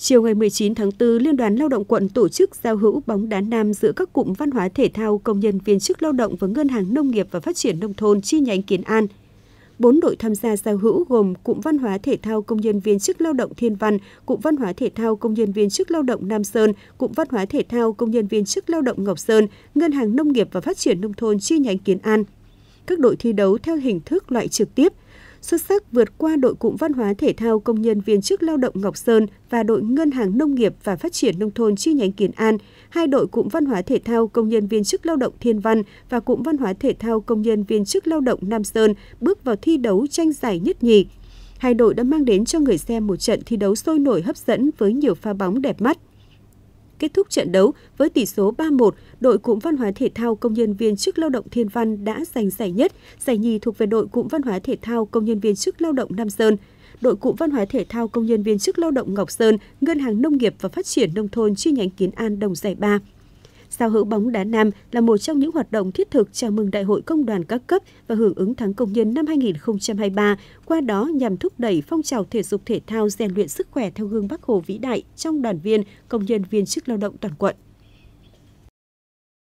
Chiều ngày 19 tháng 4, Liên đoàn Lao động quận tổ chức giao hữu bóng đá nam giữa các cụm văn hóa thể thao công nhân viên chức lao động và Ngân hàng Nông nghiệp và Phát triển Nông thôn chi nhánh Kiến An. Bốn đội tham gia giao hữu gồm cụm văn hóa thể thao công nhân viên chức lao động Thiên Văn, cụm văn hóa thể thao công nhân viên chức lao động Nam Sơn, cụm văn hóa thể thao công nhân viên chức lao động Ngọc Sơn, Ngân hàng Nông nghiệp và Phát triển Nông thôn chi nhánh Kiến An. Các đội thi đấu theo hình thức loại trực tiếp – xuất sắc vượt qua đội cụm văn hóa thể thao công nhân viên chức lao động Ngọc Sơn và đội Ngân hàng Nông nghiệp và Phát triển Nông thôn chi nhánh Kiến An, hai đội cụm văn hóa thể thao công nhân viên chức lao động Thiên Văn và cụm văn hóa thể thao công nhân viên chức lao động Nam Sơn bước vào thi đấu tranh giải nhất nhì. Hai đội đã mang đến cho người xem một trận thi đấu sôi nổi hấp dẫn với nhiều pha bóng đẹp mắt kết thúc trận đấu với tỷ số 3-1, đội cụm văn hóa thể thao công nhân viên chức lao động Thiên Văn đã giành giải nhất, giải nhì thuộc về đội cụm văn hóa thể thao công nhân viên chức lao động Nam Sơn. Đội cụm văn hóa thể thao công nhân viên chức lao động Ngọc Sơn, Ngân hàng Nông nghiệp và Phát triển Nông thôn chi nhánh Kiến An đồng giải 3 giao hữu bóng đá nam là một trong những hoạt động thiết thực chào mừng Đại hội Công đoàn các cấp và hưởng ứng tháng công nhân năm 2023, qua đó nhằm thúc đẩy phong trào thể dục thể thao rèn luyện sức khỏe theo gương Bắc Hồ vĩ đại trong đoàn viên, công nhân viên chức lao động toàn quận.